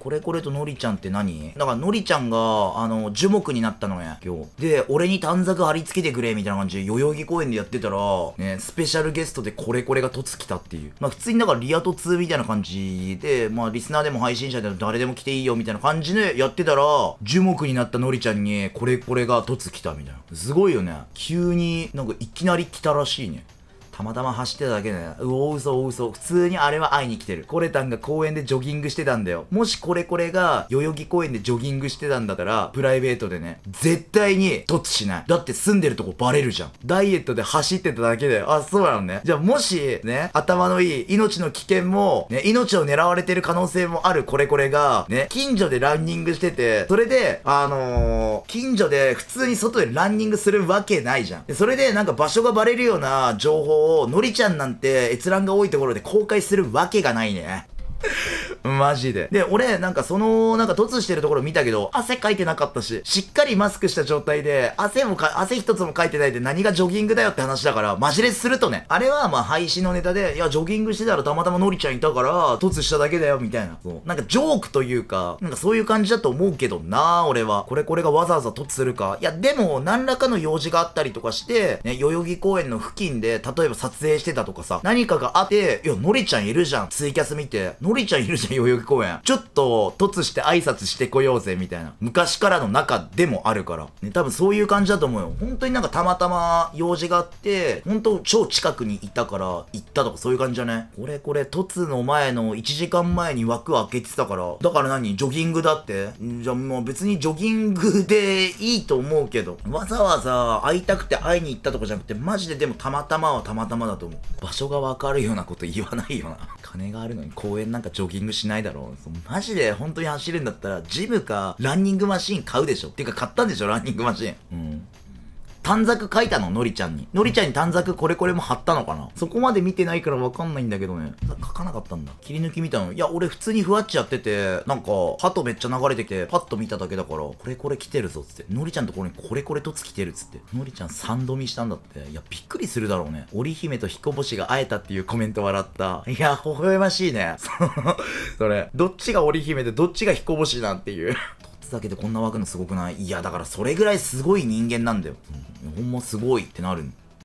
これこれとのりちゃんって何だからのりちゃんが、あの、樹木になったのね、今日。で、俺に短冊貼り付けてくれ、みたいな感じで、代々木公園でやってたら、ね、スペシャルゲストでこれこれが突来たっていう。まあ、普通になんかリアト2みたいな感じで、まあ、リスナーでも配信者でも誰でも来ていいよ、みたいな感じでやってたら、樹木になったのりちゃんに、これこれが突来た、みたいな。すごいよね。急になんかいきなり来たらしいね。たまたま走ってただけだよ。うお、嘘、嘘。普通にあれは会いに来てる。コレタンが公園でジョギングしてたんだよ。もしこれこれが、代々木公園でジョギングしてたんだから、プライベートでね、絶対に、突しない。だって住んでるとこバレるじゃん。ダイエットで走ってただけだよ。あ、そうなのね。じゃあもし、ね、頭のいい、命の危険も、ね、命を狙われてる可能性もあるこれこれが、ね、近所でランニングしてて、それで、あのー、近所で普通に外でランニングするわけないじゃん。でそれでなんか場所がバレるような情報をを、のりちゃんなんて閲覧が多いところで公開するわけがないね。マジで。で、俺、なんかその、なんか凸してるところ見たけど、汗かいてなかったし、しっかりマスクした状態で、汗もか、汗一つもかいてないで何がジョギングだよって話だから、マジレスするとね、あれはまあ配信のネタで、いや、ジョギングしてたらたまたまのりちゃんいたから、凸しただけだよ、みたいな。そう。なんかジョークというか、なんかそういう感じだと思うけどな俺は。これこれがわざわざ凸するか。いや、でも、何らかの用事があったりとかして、ね、代々木公園の付近で、例えば撮影してたとかさ、何かがあって、いや、のりちゃんいるじゃん。ツイキャス見て、のりちゃんいるじゃん。代々木公園、ちょっと、突して挨拶してこようぜ、みたいな。昔からの中でもあるから。ね、多分そういう感じだと思うよ。本当になんかたまたま用事があって、本当超近くにいたから、行ったとかそういう感じじゃねこれこれ、突の前の1時間前に枠開けてたから、だから何ジョギングだってじゃあもう別にジョギングでいいと思うけど、わざわざ会いたくて会いに行ったとかじゃなくて、マジででもたまたまはたまたまだと思う。場所がわかるようなこと言わないよな。金があるのに公園なんかジョギングししないだろう。マジで本当に走るんだったら、ジムかランニングマシン買うでしょ。っていうか買ったんでしょ、ランニングマシン。うん短冊書いたののりちゃんに。のりちゃんに短冊これこれも貼ったのかなそこまで見てないからわかんないんだけどね。書かなかったんだ。切り抜き見たの。いや、俺普通にふわっちやってて、なんか、ハトめっちゃ流れてきて、パッと見ただけだから、これこれ来てるぞつって。のりちゃんところにこれこれとつ来てるっつって。のりちゃん3度見したんだって。いや、びっくりするだろうね。織姫と彦星が会えたっていうコメント笑った。いや、微笑ましいね。それ、どっちが織姫でどっちが彦星なんていう。つだけでこんな湧くのすごくないいや、だからそれぐらいすごい人間なんだよ。ほんますごいってなる